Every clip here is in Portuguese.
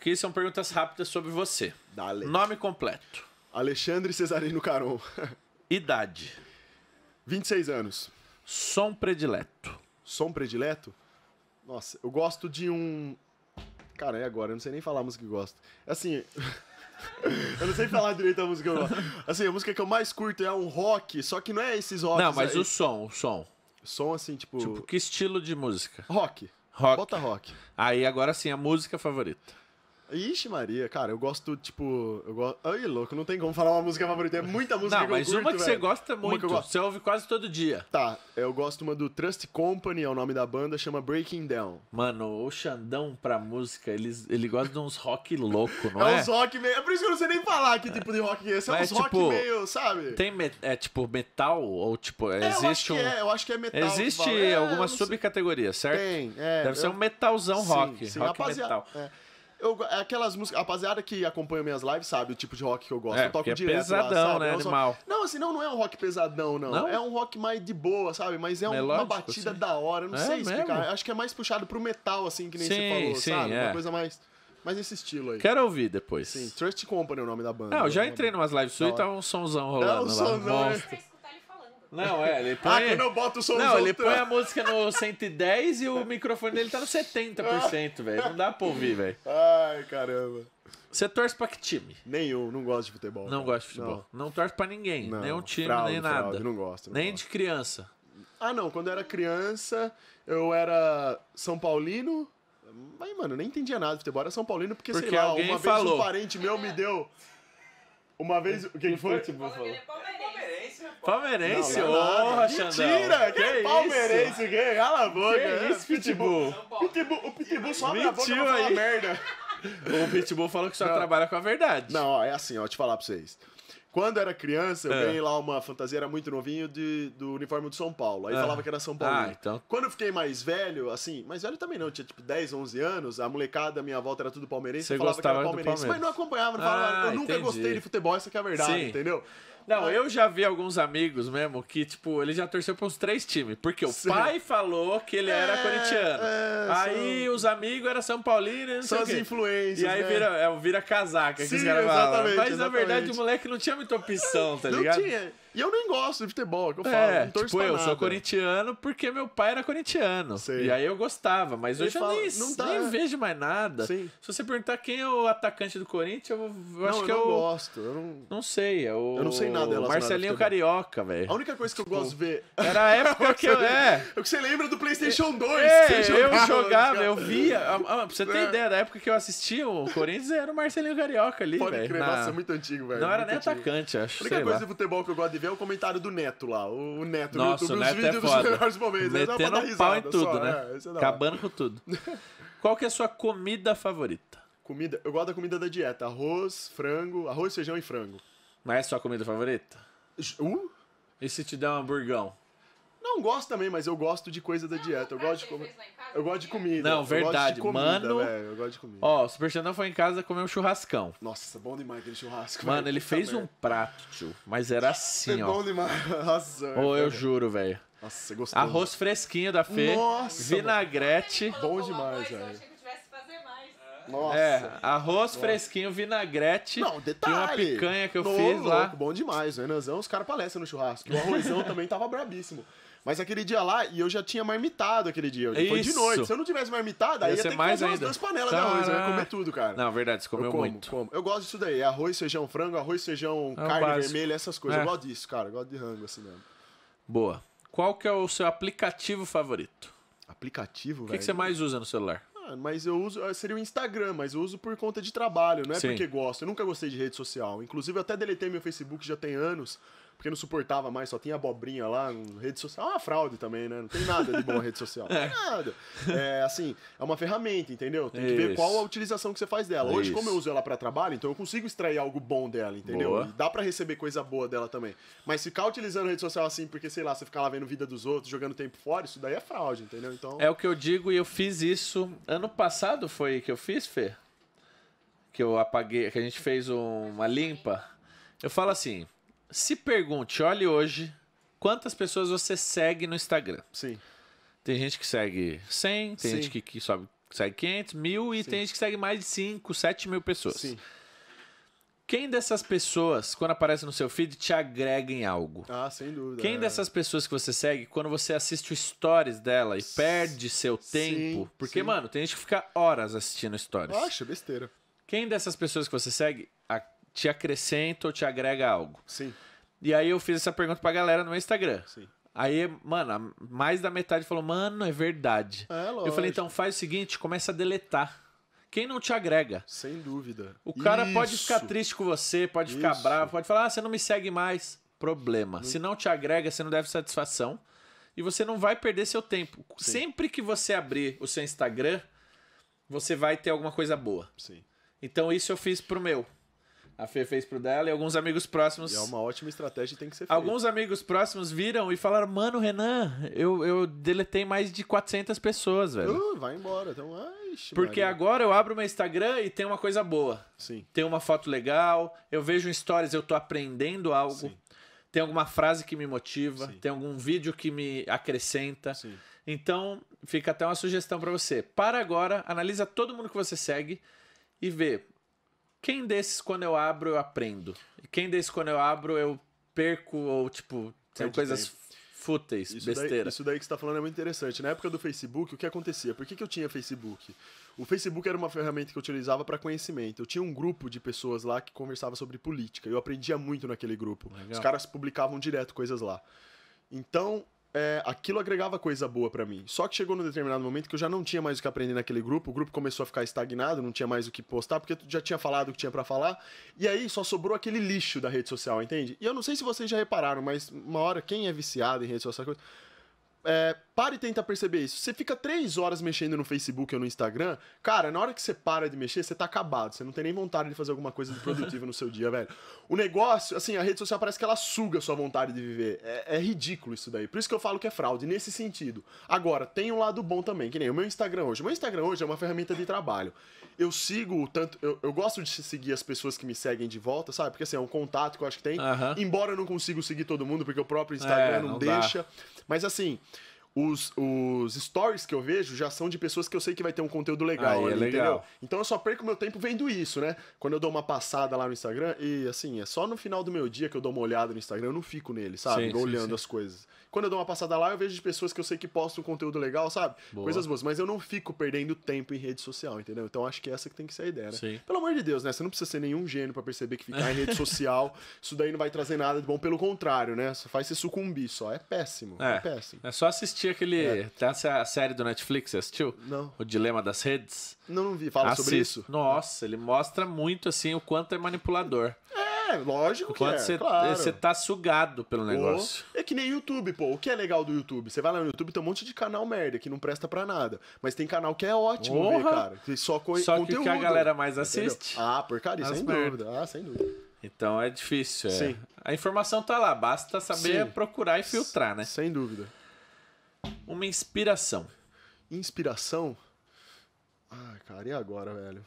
que são perguntas rápidas sobre você. Dale. Nome completo. Alexandre Cesarino Caron. Idade. 26 anos. Som predileto. Som predileto? Nossa, eu gosto de um. Cara, é agora, eu não sei nem falar a música que eu gosto. Assim. eu não sei falar direito a música que eu gosto. Assim, a música que eu mais curto é um rock, só que não é esses rocks. Não, mas aí. o som, o som. Som assim, tipo. Tipo, que estilo de música? Rock. Rock. Bota rock. Aí agora sim, a música favorita. Ixi, Maria, cara, eu gosto, tipo. Eu gosto. Ai, louco, não tem como falar uma música favorita. É muita música não, que eu mas uma que velho. você gosta muito. Você ouve quase todo dia. Tá, eu gosto uma do Trust Company, é o nome da banda, chama Breaking Down. Mano, o Xandão pra música, ele, ele gosta de uns rock louco, não é? É uns rock meio. É por isso que eu não sei nem falar que tipo de rock é esse. É mas uns é tipo, rock meio, sabe? Tem é tipo metal? Ou tipo, é, existe eu um. É, eu acho que é metal. Existe tipo, é, alguma subcategoria, certo? Tem, é. Deve eu... ser um metalzão sim, rock. Sim, rock rapaziada, metal. É. Eu, é aquelas músicas. Rapaziada que acompanha minhas lives sabe o tipo de rock que eu gosto. É, eu toco é direto. Pesadão, lá, né? Eu animal. Só... Não, assim, não, não é um rock pesadão, não. não? É um rock mais de boa, sabe? Mas é um, Melódico, uma batida assim. da hora. Eu não é sei explicar. Mesmo? Acho que é mais puxado pro metal, assim, que nem sim, você falou, sim, sabe? É. Uma coisa mais. Mas esse estilo aí. Quero ouvir depois. Sim, Trust Company é o nome da banda. Não, ah, eu já entrei numas lives suas e tava tá um somzão rolando é, um lá. Somzão, é. monstro. É. Não, é, ele ah, põe. Ah, quando eu boto o som Não, ele põe a música no 110 e o microfone dele tá no 70%, velho. Não dá pra ouvir, velho. Ai, caramba. Você torce pra que time? Nenhum, não gosto de futebol. Não gosto de futebol. Não, não torce pra ninguém. Não, nem um time, fraude, nem nada. Fraude, não gosto. Não nem gosto. de criança. Ah, não. Quando eu era criança, eu era São Paulino. Mas, mano, eu nem entendia nada de futebol. Era São Paulino porque, porque sei lá, uma falou. vez um parente meu me deu. Uma vez. Quem foi? Tipo, falou. ele é Palmeirense? Ô, é Mentira! Que, é palmeirense? Isso? Que? É? Cala a boca. Que é isso, Pitbull? Pitbull, o Pitbull só abre a boca pra falar merda. O Pitbull falou que só não. trabalha com a verdade. Não, é assim, ó, te falar pra vocês. Quando eu era criança, eu é. ganhei lá uma fantasia, era muito novinho, de, do uniforme do São Paulo. Aí é. falava que era São Paulo. Ah, então. Quando eu fiquei mais velho, assim, mais velho também não, tinha tipo 10, 11 anos, a molecada, a minha volta era tudo palmeirense, Você falava que era palmeirense, mas não acompanhava, não falava, ah, eu nunca entendi. gostei de futebol, essa que é a verdade, Sim. entendeu? Não, ah. eu já vi alguns amigos mesmo que, tipo, ele já torceu pra uns três times. Porque o Sim. pai falou que ele era é, corintiano. É, aí são... os amigos eram São Paulinos. São as influências. E aí né? vira, é, vira casaca Sim, que os caras Mas exatamente. na verdade o moleque não tinha muita opção, tá ligado? Não tinha. E eu nem gosto de futebol, é que eu é, falo. É, não tipo, eu nada. sou corintiano porque meu pai era corintiano. Sei. E aí eu gostava, mas hoje eu nem, não nem vejo mais nada. Sim. Se você perguntar quem é o atacante do Corinthians, eu, eu não, acho eu que é não eu. Gosto, eu não Não sei. É o... Eu não sei nada. Marcelinho Carioca, velho. A única coisa que eu tipo, gosto de ver. Era a época que eu. É. O que você lembra do PlayStation 2? É, eu jogava, eu via. Ah, ah, pra você ter é. ideia, da época que eu assistia o Corinthians era o Marcelinho Carioca ali. Pode véio, crer, na... nossa, é muito antigo, velho. Não era nem atacante, acho. A única coisa de futebol que eu gosto de vê o comentário do Neto lá. O Neto Nossa, YouTube, o Neto é dos melhores momentos. Metendo é pau em tudo, só, né? É, é Acabando com tudo. Qual que é a sua comida favorita? Comida? Eu gosto da comida da dieta. Arroz, frango, arroz, feijão e frango. Mas é a sua comida favorita? Uh? E se te der um hamburgão? Não, gosto também, mas eu gosto de coisa da não, dieta. Eu é gosto de comer. Eu gosto de comida. Não, verdade. comida, mano. Véio, eu gosto de comida. Ó, o Super Xandão foi em casa comer um churrascão. Nossa, bom demais aquele churrasco. Mano, véio. ele fez um prato, tio. Mas era assim, é ó. bom demais. Nossa. É Ô, eu juro, velho. Nossa, gostoso. Arroz fresquinho da Fê. Nossa. Vinagrete. Bom demais, velho. Nossa. É, arroz Nossa. fresquinho, vinagrete. Não, detalhe. E uma picanha que eu no, fiz louco, lá. Bom demais, o Renanzão, os caras palestram no churrasco. O arrozão também tava brabíssimo. Mas aquele dia lá, e eu já tinha marmitado aquele dia. Foi de noite. Se eu não tivesse marmitado, aí ia, ia ter que fazer ainda. umas duas panelas de arroz. Eu ia comer tudo, cara. Não, verdade, você comeu eu como, muito. Como. Eu gosto disso daí. É arroz, feijão, frango, arroz, feijão, é carne básico. vermelha, essas coisas. É. Eu gosto disso, cara. Eu gosto de rango assim mesmo. Boa. Qual que é o seu aplicativo favorito? Aplicativo, velho? O que, que você mais usa no celular? Ah, mas eu uso. Ah, seria o Instagram, mas eu uso por conta de trabalho, não é Sim. porque gosto. Eu nunca gostei de rede social. Inclusive, eu até deletei meu Facebook já tem anos, porque não suportava mais, só tinha abobrinha lá, rede social. É uma fraude também, né? Não tem nada de bom a rede social. Não é. tem nada. É, assim, é uma ferramenta, entendeu? Tem que ver qual a utilização que você faz dela. Hoje, Isso. como eu uso ela para trabalho, então eu consigo extrair algo bom dela, entendeu? E dá para receber coisa boa dela também. Mas ficar utilizando a rede social assim, porque, sei lá, você ficar lá vendo vida dos outros, jogando tempo fora, isso daí é fraude, entendeu? Então... É o que eu digo e eu fiz isso. Ano passado foi que eu fiz, Fê? Que eu apaguei, que a gente fez uma limpa. Eu falo assim, se pergunte, olhe hoje, quantas pessoas você segue no Instagram. Sim. Tem gente que segue 100, tem Sim. gente que, que sobe, segue 500, mil e Sim. tem gente que segue mais de 5, 7 mil pessoas. Sim. Quem dessas pessoas, quando aparece no seu feed, te agrega em algo? Ah, sem dúvida. Quem é. dessas pessoas que você segue, quando você assiste o stories dela e perde seu tempo? Sim, porque, sim. mano, tem gente que fica horas assistindo stories. Acho besteira. Quem dessas pessoas que você segue, te acrescenta ou te agrega algo. Sim. E aí eu fiz essa pergunta pra galera no Instagram. Sim. Aí, mano, mais da metade falou, mano, é verdade. É, lógico. Eu falei, então faz o seguinte, começa a deletar. Quem não te agrega. Sem dúvida. O cara Isso. pode ficar triste com você, pode Isso. ficar bravo, pode falar, ah, você não me segue mais. Problema. Se não te agrega, você não deve satisfação. E você não vai perder seu tempo. Sim. Sempre que você abrir o seu Instagram, você vai ter alguma coisa boa. Sim. Então isso eu fiz pro meu. A Fê fez pro dela e alguns amigos próximos. E é uma ótima estratégia tem que ser feita. Alguns amigos próximos viram e falaram: Mano, Renan, eu, eu deletei mais de 400 pessoas, velho. Uh, vai embora. Então, ai, Porque Maria. agora eu abro meu Instagram e tem uma coisa boa. Sim. Tem uma foto legal, eu vejo stories, eu tô aprendendo algo. Sim. Tem alguma frase que me motiva, Sim. tem algum vídeo que me acrescenta. Sim. Então, fica até uma sugestão para você. Para agora, analisa todo mundo que você segue e vê quem desses quando eu abro eu aprendo? E quem desses quando eu abro eu perco ou, tipo, tem coisas tempo. fúteis, isso besteira. Daí, isso daí que você tá falando é muito interessante. Na época do Facebook, o que acontecia? Por que, que eu tinha Facebook? O Facebook era uma ferramenta que eu utilizava para conhecimento. Eu tinha um grupo de pessoas lá que conversava sobre política. Eu aprendia muito naquele grupo. Legal. Os caras publicavam direto coisas lá. Então, é, aquilo agregava coisa boa para mim. Só que chegou num determinado momento que eu já não tinha mais o que aprender naquele grupo, o grupo começou a ficar estagnado, não tinha mais o que postar, porque já tinha falado o que tinha para falar, e aí só sobrou aquele lixo da rede social, entende? E eu não sei se vocês já repararam, mas uma hora, quem é viciado em rede social, é, para e tenta perceber isso. Você fica três horas mexendo no Facebook ou no Instagram, cara, na hora que você para de mexer, você tá acabado. Você não tem nem vontade de fazer alguma coisa de no seu dia, velho. O negócio, assim, a rede social parece que ela suga a sua vontade de viver. É, é ridículo isso daí. Por isso que eu falo que é fraude, nesse sentido. Agora, tem um lado bom também, que nem o meu Instagram hoje. O meu Instagram hoje é uma ferramenta de trabalho. Eu sigo tanto. Eu, eu gosto de seguir as pessoas que me seguem de volta, sabe? Porque assim, é um contato que eu acho que tem. Embora eu não consiga seguir todo mundo, porque o próprio Instagram é, não, não deixa. Mas assim os, os stories que eu vejo já são de pessoas que eu sei que vai ter um conteúdo legal, ah, é ali, legal. entendeu? Então eu só perco meu tempo vendo isso, né? Quando eu dou uma passada lá no Instagram, e assim, é só no final do meu dia que eu dou uma olhada no Instagram, eu não fico nele, sabe? Sim, sim, olhando sim. as coisas quando eu dou uma passada lá, eu vejo de pessoas que eu sei que postam conteúdo legal, sabe? Boa. Coisas boas. Mas eu não fico perdendo tempo em rede social, entendeu? Então acho que é essa que tem que ser a ideia, né? Sim. Pelo amor de Deus, né? Você não precisa ser nenhum gênio para perceber que ficar em rede social, isso daí não vai trazer nada de bom. Pelo contrário, né? Só faz você sucumbir só. É péssimo. É, é péssimo. É só assistir aquele. É. Tem a série do Netflix, você assistiu? Não. O Dilema das Redes? Não, não vi. Fala Assist... sobre isso. Nossa, ele mostra muito assim o quanto é manipulador. É, lógico Enquanto que é. Você, claro. você tá sugado pelo negócio que nem YouTube, pô. O que é legal do YouTube? Você vai lá no YouTube, tem um monte de canal merda que não presta para nada. Mas tem canal que é ótimo, ver, cara. Que só co só conteúdo. que a galera mais assiste. Entendeu? Ah, porcaria, As sem merda. dúvida. Ah, sem dúvida. Então é difícil, é. Sim. A informação tá lá, basta saber Sim. procurar e filtrar, né? Sem dúvida. Uma inspiração. Inspiração? Ai, cara, e agora, velho?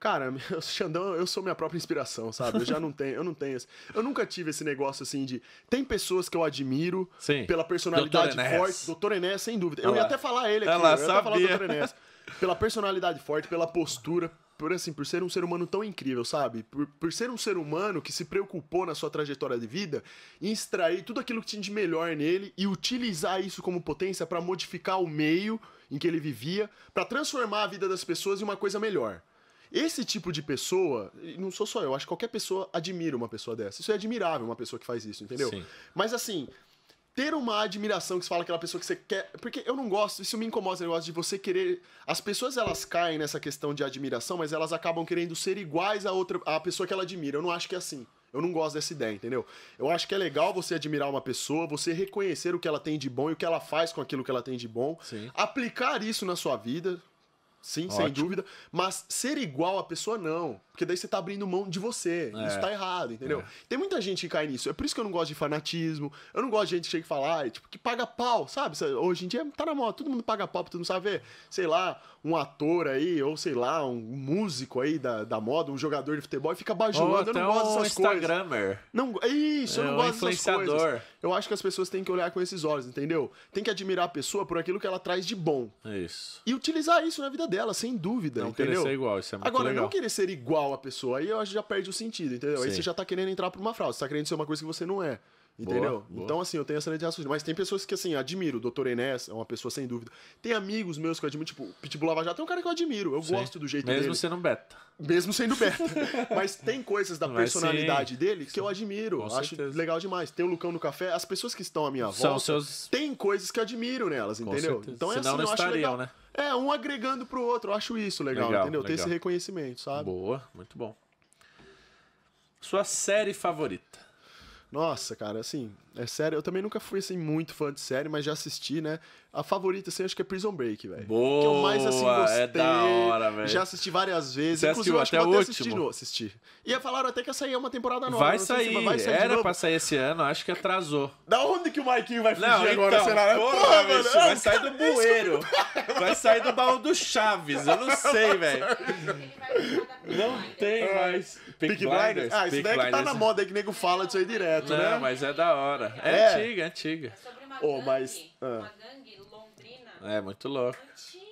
Cara, meu, Xandão, eu sou minha própria inspiração, sabe? Eu já não tenho, eu não tenho esse, Eu nunca tive esse negócio assim de. Tem pessoas que eu admiro Sim. pela personalidade Dr. forte. Doutor Enéas, sem dúvida. Eu ia até falar ele aqui, Ela eu ia até falar Doutor Enéas. Pela personalidade forte, pela postura, por assim, por ser um ser humano tão incrível, sabe? Por, por ser um ser humano que se preocupou na sua trajetória de vida em extrair tudo aquilo que tinha de melhor nele e utilizar isso como potência para modificar o meio em que ele vivia, para transformar a vida das pessoas em uma coisa melhor. Esse tipo de pessoa, não sou só eu, acho que qualquer pessoa admira uma pessoa dessa. Isso é admirável, uma pessoa que faz isso, entendeu? Sim. Mas assim, ter uma admiração que você fala é aquela pessoa que você quer. Porque eu não gosto, isso me incomoda, eu negócio de você querer. As pessoas elas caem nessa questão de admiração, mas elas acabam querendo ser iguais à outra, a pessoa que ela admira. Eu não acho que é assim. Eu não gosto dessa ideia, entendeu? Eu acho que é legal você admirar uma pessoa, você reconhecer o que ela tem de bom e o que ela faz com aquilo que ela tem de bom, Sim. aplicar isso na sua vida, Sim, Ótimo. sem dúvida. Mas ser igual a pessoa, não. Porque daí você tá abrindo mão de você. É. Isso tá errado, entendeu? É. Tem muita gente que cai nisso. É por isso que eu não gosto de fanatismo. Eu não gosto de gente que chega e fala, ah, tipo, que paga pau, sabe? Hoje em dia tá na moda, todo mundo paga pau pra tu não saber. Sei lá, um ator aí, ou sei lá, um músico aí da, da moda, um jogador de futebol, e fica bajulando. Oh, eu não gosto dessas um coisas. Instagrammer. Não, é isso, é, eu não gosto um gosto dessas coisas. Eu acho que as pessoas têm que olhar com esses olhos, entendeu? Tem que admirar a pessoa por aquilo que ela traz de bom. É Isso. E utilizar isso na vida dela, sem dúvida. Não entendeu? querer ser igual, isso é muito Agora, legal. não querer ser igual a pessoa, aí eu acho que já perde o sentido, entendeu? Sim. Aí você já tá querendo entrar pra uma fraude, você tá querendo ser uma coisa que você não é. Entendeu? Boa, boa. Então, assim, eu tenho essa linha de raciocínio. Mas tem pessoas que, assim, admiro. O doutor Enes é uma pessoa sem dúvida. Tem amigos meus que eu admiro, tipo, Pitbull Lava Jato é um cara que eu admiro. Eu sim. gosto do jeito Mesmo dele. Mesmo sendo beta. Mesmo sendo beta. mas tem coisas da Mas personalidade sim. dele que eu admiro. Com acho certeza. legal demais. Tem o Lucão no Café. As pessoas que estão à minha São volta, seus... tem coisas que eu admiro nelas, entendeu? Então é assim, não eu acho legal. Né? É, um agregando pro outro. Eu acho isso legal, legal entendeu? Legal. Ter esse reconhecimento, sabe? Boa, muito bom. Sua série favorita? Nossa, cara, assim, é sério, eu também nunca fui, assim, muito fã de série, mas já assisti, né? A favorita, assim, acho que é Prison Break, velho. Boa! Que eu é mais, assim, gostei. É da hora, velho. Já assisti várias vezes. Você Inclusive, até eu acho que vou até assistir, no, assistir. E falaram até que ia sair uma temporada nova. Vai sair. Se vai sair Era pra sair esse ano, acho que atrasou. Da onde que o Maikinho vai fugir não, agora? Então, será? Porra, porra, mano, isso, vai é sair do é bueiro. vai sair do baú do Chaves. Eu não sei, velho. Não tem mais. Pick Blinders. Ah, isso daí é que tá na né? moda aí que nego fala disso aí direto, né? Não, mas é da hora cara. É, é. antiga, é antiga. É sobre uma oh, gangue, mas, uma ah. gangue londrina. É, muito louco. Antiga.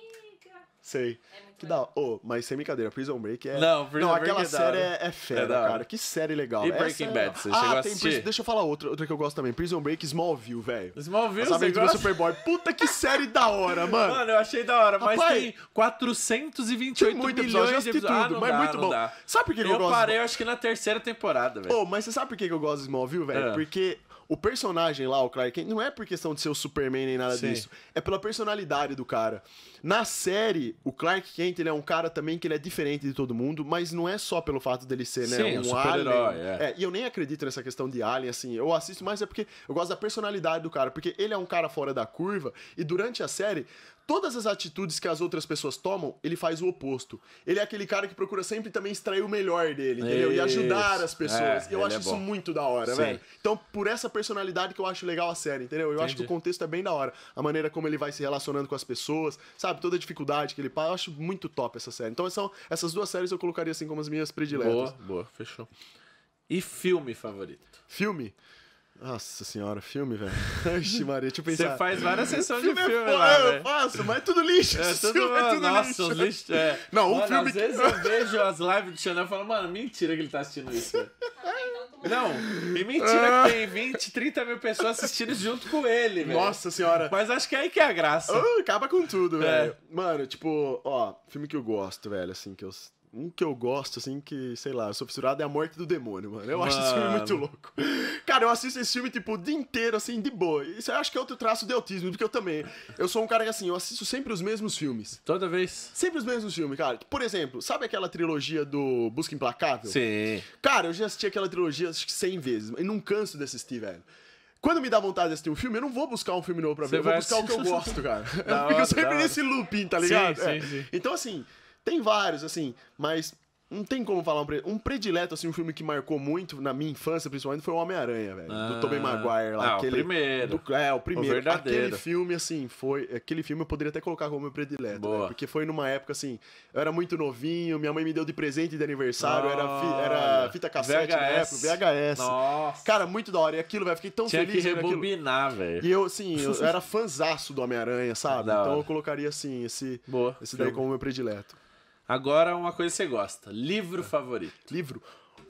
Sei. É que legal. da oh, mas sem brincadeira, Prison Break é. Não, Prison Não, aquela Break é série é, é fera, cara. Que série legal. E Breaking Essa é Bad, você ah, chegou a assistir? Deixa eu falar outra, outra que eu gosto também. Prison Break Smallville, velho. Smallville, As você do Superboy. Puta que série da hora, mano. Mano, eu achei da hora, Rapaz, mas tem 428 tem muito milhões episódio, de episódios. Tudo, ah, mas dá, muito bom. Dá. Sabe por que eu, eu gosto? Eu parei, acho que na terceira temporada, velho. Oh, mas você sabe por que eu gosto de Smallville, velho? Ah. Porque o personagem lá, o Clark Kent, não é por questão de ser o Superman nem nada Sim. disso. É pela personalidade do cara. Na série, o Clark Kent, ele é um cara também que ele é diferente de todo mundo, mas não é só pelo fato dele ser, né, um, um super-herói. É. é, e eu nem acredito nessa questão de alien, assim. Eu assisto mais é porque eu gosto da personalidade do cara, porque ele é um cara fora da curva e durante a série todas as atitudes que as outras pessoas tomam, ele faz o oposto. Ele é aquele cara que procura sempre também extrair o melhor dele, entendeu? Isso. E ajudar as pessoas. É, eu acho é isso muito da hora, Sim. velho. Então, por essa personalidade que eu acho legal a série, entendeu? Eu Entendi. acho que o contexto é bem da hora. A maneira como ele vai se relacionando com as pessoas, sabe? Toda a dificuldade que ele passa. Eu acho muito top essa série. Então, são essas duas séries eu colocaria assim como as minhas prediletas. Boa, boa, fechou. E filme favorito? Filme? Nossa senhora, filme, velho. Ixi, Maria, deixa eu pensar. Você faz várias sessões filme de filme, é, é Eu faço, mas é tudo lixo. É, tudo, filme é tudo nossa, lixo. Nossa, lixo. É. Não, mano, um filme... às vezes eu vejo as lives do Xanel e falo, mano, mentira que ele tá assistindo isso, Não, e mentira que tem 20, 30 mil pessoas assistindo junto com ele, velho. Nossa senhora. Mas acho que é aí que é a graça. Ah, acaba com tudo, é. velho. Mano, tipo, ó, filme que eu gosto, velho, assim, que eu um que eu gosto, assim, que, sei lá, eu sou fissurado é A Morte do Demônio, mano. Eu mano. acho esse filme muito louco. Cara, eu assisto esse filme, tipo, o dia inteiro, assim, de boa. Isso eu acho que é outro traço de autismo, porque eu também. Eu sou um cara que, assim, eu assisto sempre os mesmos filmes. Toda vez? Sempre os mesmos filmes, cara. Por exemplo, sabe aquela trilogia do Busca Implacável? Sim. Cara, eu já assisti aquela trilogia, acho que 100 vezes. E não canso de assistir, velho. Quando me dá vontade de assistir um filme, eu não vou buscar um filme novo pra ver, eu vou buscar o que eu gosto, cara. eu fico sempre nesse looping, tá ligado? Sim, sim, é. sim. Então, assim, tem vários, assim, mas não tem como falar um, um predileto, assim, um filme que marcou muito na minha infância, principalmente, foi o Homem-Aranha, velho. Ah, do Tobey Maguire lá. Ah, aquele, o primeiro. Do... é, o primeiro. O verdadeiro. Aquele filme, assim, foi. Aquele filme eu poderia até colocar como meu predileto, Boa. Né? Porque foi numa época, assim, eu era muito novinho, minha mãe me deu de presente de aniversário, ah, era, fi... era fita cassete VHS. na época, VHS. Nossa. Cara, muito da hora. E aquilo, velho, fiquei tão Tinha feliz. Tinha que rebobinar, velho. E eu, assim, eu era fanzaço do Homem-Aranha, sabe? Da então hora. eu colocaria, assim, esse, Boa, esse daí como meu predileto. Agora uma coisa que você gosta. Livro é. favorito. Livro.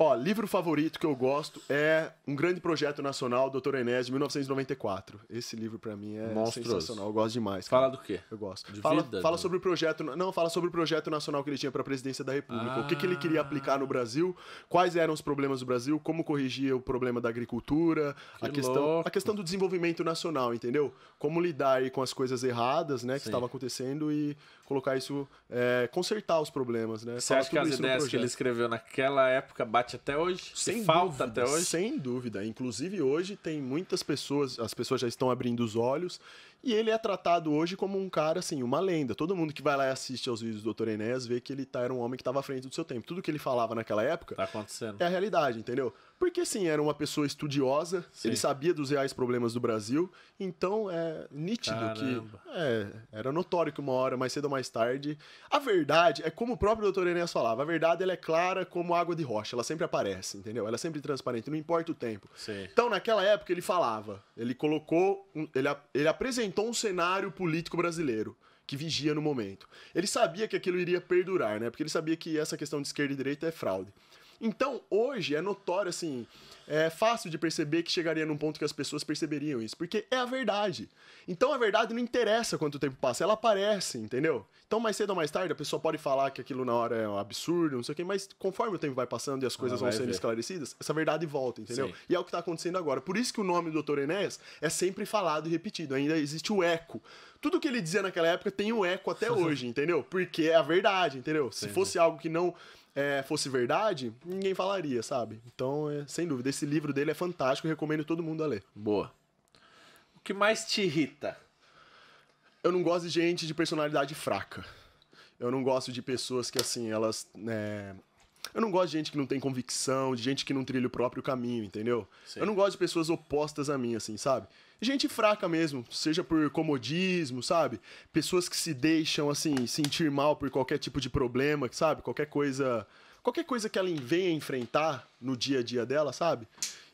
Ó, livro favorito que eu gosto é Um Grande Projeto Nacional, Dr. Enés, de 1994. Esse livro, para mim, é Monstruoso. sensacional. Eu gosto demais. Cara. Fala do quê? Eu gosto. De fala vida, fala sobre o projeto. Não, fala sobre o projeto nacional que ele tinha para a presidência da República. Ah. O que, que ele ah. queria aplicar no Brasil, quais eram os problemas do Brasil, como corrigir o problema da agricultura, que a questão, a questão do desenvolvimento nacional, entendeu? Como lidar aí com as coisas erradas, né, que estavam acontecendo e colocar isso, é, consertar os problemas, né? Você fala acha que as ideias que ele escreveu naquela época bate bate até hoje, sem falta dúvida, até hoje. Sem dúvida. Inclusive hoje tem muitas pessoas, as pessoas já estão abrindo os olhos e ele é tratado hoje como um cara, assim, uma lenda. Todo mundo que vai lá e assiste aos vídeos do Dr. Enéas vê que ele tá, era um homem que estava à frente do seu tempo. Tudo que ele falava naquela época tá acontecendo. é a realidade, entendeu? Porque, assim, era uma pessoa estudiosa, Sim. ele sabia dos reais problemas do Brasil, então é nítido Caramba. que. É, era notório que uma hora, mais cedo ou mais tarde. A verdade, é como o próprio doutor Enéas falava, a verdade ela é clara como água de rocha, ela sempre aparece, entendeu? Ela é sempre transparente, não importa o tempo. Sim. Então, naquela época, ele falava, ele colocou, ele, ele apresentou um cenário político brasileiro que vigia no momento. Ele sabia que aquilo iria perdurar, né? Porque ele sabia que essa questão de esquerda e direita é fraude. Então, hoje é notório, assim, é fácil de perceber que chegaria num ponto que as pessoas perceberiam isso, porque é a verdade. Então, a verdade não interessa quanto tempo passa, ela aparece, entendeu? Então, mais cedo ou mais tarde, a pessoa pode falar que aquilo na hora é um absurdo, não sei o quê, mas conforme o tempo vai passando e as coisas ah, vão sendo ver. esclarecidas, essa verdade volta, entendeu? Sim. E é o que está acontecendo agora. Por isso que o nome do Dr. Enéas é sempre falado e repetido, ainda existe o eco tudo que ele dizia naquela época tem um eco até hoje, entendeu? Porque é a verdade, entendeu? Se Entendi. fosse algo que não é, fosse verdade, ninguém falaria, sabe? Então, é, sem dúvida, esse livro dele é fantástico, recomendo todo mundo a ler. Boa. O que mais te irrita? Eu não gosto de gente de personalidade fraca. Eu não gosto de pessoas que, assim, elas. Né, eu não gosto de gente que não tem convicção, de gente que não trilha o próprio caminho, entendeu? Sim. Eu não gosto de pessoas opostas a mim, assim, sabe? Gente fraca mesmo, seja por comodismo, sabe? Pessoas que se deixam, assim, sentir mal por qualquer tipo de problema, sabe? Qualquer coisa. Qualquer coisa que ela venha enfrentar no dia a dia dela, sabe?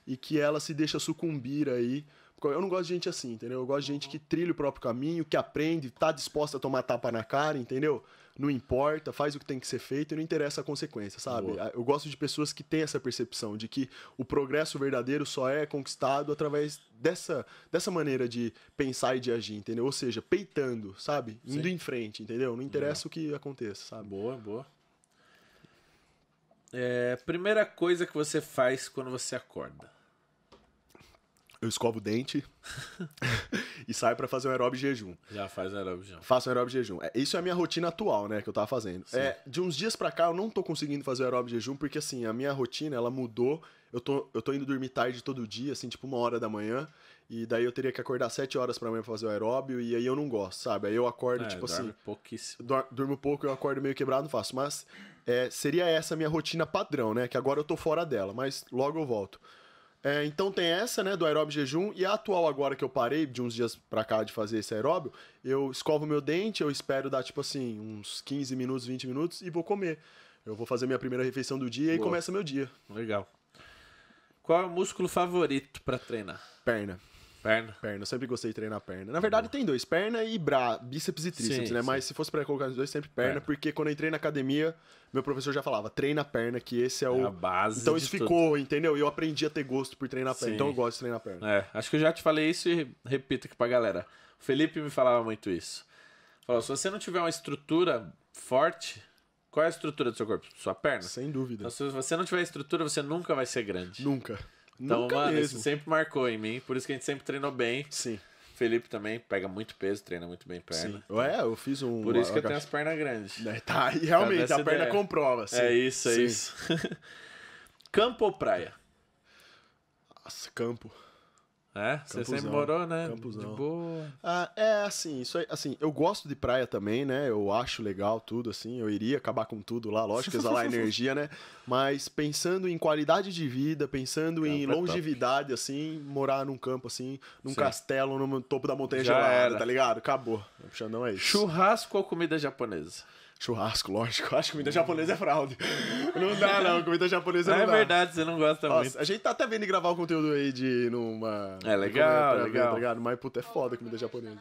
E que ela se deixa sucumbir aí eu não gosto de gente assim, entendeu? Eu gosto de gente que trilha o próprio caminho, que aprende, tá disposta a tomar tapa na cara, entendeu? Não importa, faz o que tem que ser feito e não interessa a consequência, sabe? Boa. Eu gosto de pessoas que têm essa percepção de que o progresso verdadeiro só é conquistado através dessa, dessa maneira de pensar e de agir, entendeu? Ou seja, peitando, sabe? Indo Sim. em frente, entendeu? Não interessa boa. o que aconteça, sabe? Boa, boa. É, primeira coisa que você faz quando você acorda eu escovo o dente e saio para fazer um aeróbio jejum. Já faz aeróbio jejum. Faço aeróbio jejum. É, isso é a minha rotina atual, né, que eu tava fazendo. É, de uns dias para cá eu não tô conseguindo fazer aeróbio jejum porque assim, a minha rotina ela mudou. Eu tô, eu tô indo dormir tarde todo dia, assim, tipo uma hora da manhã. E daí eu teria que acordar sete horas pra manhã pra fazer o aeróbio, e aí eu não gosto, sabe? Aí eu acordo, é, tipo assim. Pouquíssimo. durmo pouco, eu acordo meio quebrado, não faço. Mas é, seria essa minha rotina padrão, né? Que agora eu tô fora dela, mas logo eu volto. É, então tem essa, né, do aeróbio jejum, e a atual agora que eu parei de uns dias pra cá de fazer esse aeróbio, eu escovo meu dente, eu espero dar, tipo assim, uns 15 minutos, 20 minutos e vou comer. Eu vou fazer minha primeira refeição do dia Boa. e começa meu dia. Legal. Qual é o músculo favorito para treinar? Perna. Perna. Perna. Eu sempre gostei de treinar perna. Na verdade, tem dois: perna e bra, bíceps e tríceps, sim, né? Sim. Mas se fosse para colocar os dois, sempre perna, perna, porque quando eu entrei na academia, meu professor já falava: treina a perna, que esse é o. É a base. Então isso ficou, entendeu? E eu aprendi a ter gosto por treinar perna. Então eu gosto de treinar perna. É, acho que eu já te falei isso e repito aqui pra galera. O Felipe me falava muito isso. Falou: se você não tiver uma estrutura forte, qual é a estrutura do seu corpo? Sua perna. Sem dúvida. Então, se você não tiver estrutura, você nunca vai ser grande. Nunca. Então, Nunca mano, mesmo. isso sempre marcou em mim. Por isso que a gente sempre treinou bem. Sim. Felipe também pega muito peso, treina muito bem perna. Sim. É, eu fiz um. Por isso que eu tenho as pernas grandes. É, tá, e realmente, a perna ideia. comprova. É sim. É isso, é sim. isso. campo ou praia? Nossa, campo. É? Campuzão, você sempre morou, né? Campuzão. De boa. Ah, é, assim, isso aí, assim, eu gosto de praia também, né? Eu acho legal tudo, assim, eu iria acabar com tudo lá, lógico, exalar energia, né? Mas pensando em qualidade de vida, pensando em é longevidade, top. assim, morar num campo, assim, num Sim. castelo, no topo da montanha Já gelada, era. tá ligado? Acabou. O Xandão é isso. Churrasco ou comida japonesa? Churrasco, lógico. Acho que comida japonesa é fraude. Não dá, não. Comida japonesa é não, não é dá. É verdade, você não gosta Nossa, muito. A gente tá até vendo gravar o conteúdo aí de numa. É legal, é legal. Ver, tá Mas, puta, é foda a comida japonesa.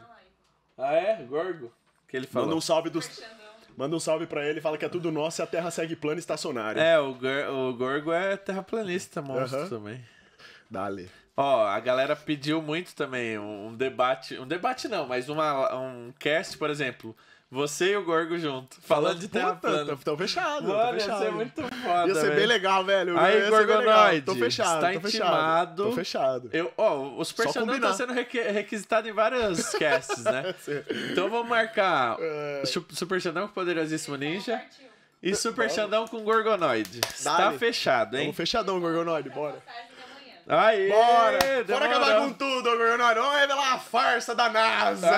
Ah, é? Gorgo? Que ele falou. Manda um salve dos. Manda um salve pra ele, fala que é tudo nosso e a Terra segue plana estacionário. estacionária. É, o, Gor o Gorgo é terraplanista, monstro uhum. também. Dale. Ó, a galera pediu muito também um, um debate. Um debate não, mas uma, um cast, por exemplo você e o Gorgo junto. Falando de terra plana. Tão, tô fechado. Mano, fechado. ia ser muito foda. Ia ser bem legal, velho. Aí, Gorgonoid. Tô fechado. Tá tô intimado. Tô fechado. Eu, ó, os personagens estão sendo requisitado requisitados em vários casts, né? então vamos marcar é... Super Xandão com Poderosíssimo Ninja. E Super Xandão com Gorgonoide. Dale. Está fechado, hein? Vamos fechadão, Gorgonoid. bora. Aí, bora! Demorou. Bora acabar com tudo, Gorgonório! Vamos revelar a farsa da NASA!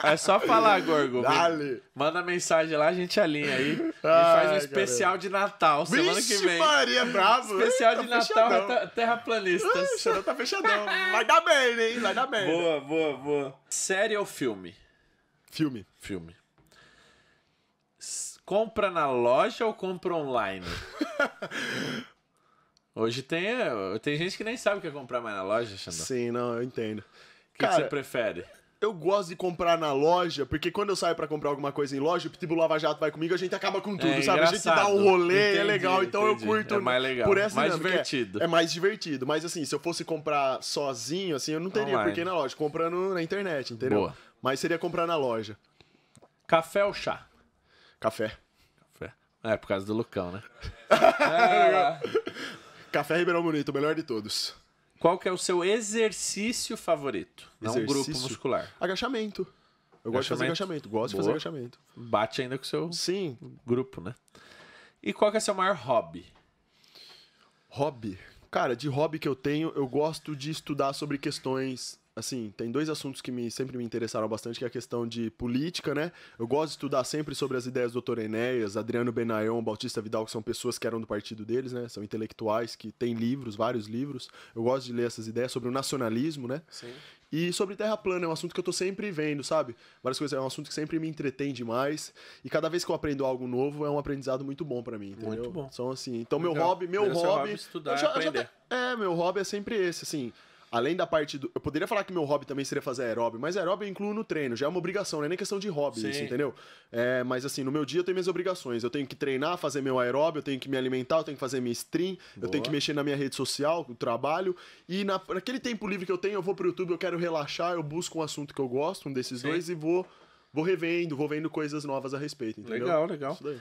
Aí, é só falar, Gorgo. Dale. Manda mensagem lá, a gente alinha aí. Ai, e faz um especial de Natal semana Vixe que vem. Maria, bravo! Especial de Natal fechadão. Terraplanista. O tá fechadão. Vai dar merda, hein? Vai dar merda. Boa, boa, boa. Série ou filme? Filme. Filme. S compra na loja ou compra online? Hoje tem, é, tem gente que nem sabe o que é comprar mais na loja, Xandão. Sim, não, eu entendo. O que, que você prefere? Eu gosto de comprar na loja, porque quando eu saio para comprar alguma coisa em loja, o Pitbull Lava Jato vai comigo, a gente acaba com é tudo, é, sabe? A gente dá um rolê, é entendi, é legal, então entendi. eu curto. É mais legal, por essa mais dinâmica, divertido. É, é, mais divertido, mas assim, se eu fosse comprar sozinho, assim, eu não teria Online. porque na loja, comprando na internet, entendeu? Boa. Mas seria comprar na loja. Café ou chá? Café. Café. É, por causa do Lucão, né? é, Café Ribeirão Bonito, o melhor de todos. Qual que é o seu exercício favorito? Não exercício? grupo muscular. Agachamento. Eu gosto de fazer agachamento. Gosto Boa. de fazer agachamento. Bate ainda com o seu Sim. grupo, né? E qual que é o seu maior hobby? Hobby? Cara, de hobby que eu tenho, eu gosto de estudar sobre questões assim, tem dois assuntos que me, sempre me interessaram bastante, que é a questão de política, né? Eu gosto de estudar sempre sobre as ideias do Dr. Enéas, Adriano Benayon, Bautista Vidal, que são pessoas que eram do partido deles, né? São intelectuais que têm livros, vários livros. Eu gosto de ler essas ideias sobre o nacionalismo, né? Sim. E sobre terra plana, é um assunto que eu tô sempre vendo, sabe? Várias coisas, é um assunto que sempre me entretém demais. E cada vez que eu aprendo algo novo, é um aprendizado muito bom para mim, entendeu? Muito bom. São assim, então Legal. meu hobby, meu hobby, hobby é estudar, já, aprender. Já, é, meu hobby é sempre esse, assim. Além da parte do. Eu poderia falar que meu hobby também seria fazer aeróbio, mas aeróbio eu incluo no treino, já é uma obrigação, não é nem questão de hobby isso, entendeu? É, mas assim, no meu dia eu tenho minhas obrigações. Eu tenho que treinar, fazer meu aeróbio, eu tenho que me alimentar, eu tenho que fazer minha stream, Boa. eu tenho que mexer na minha rede social, o trabalho. E na, naquele tempo livre que eu tenho, eu vou pro YouTube, eu quero relaxar, eu busco um assunto que eu gosto, um desses Sim. dois, e vou vou revendo, vou vendo coisas novas a respeito, entendeu? Legal, legal.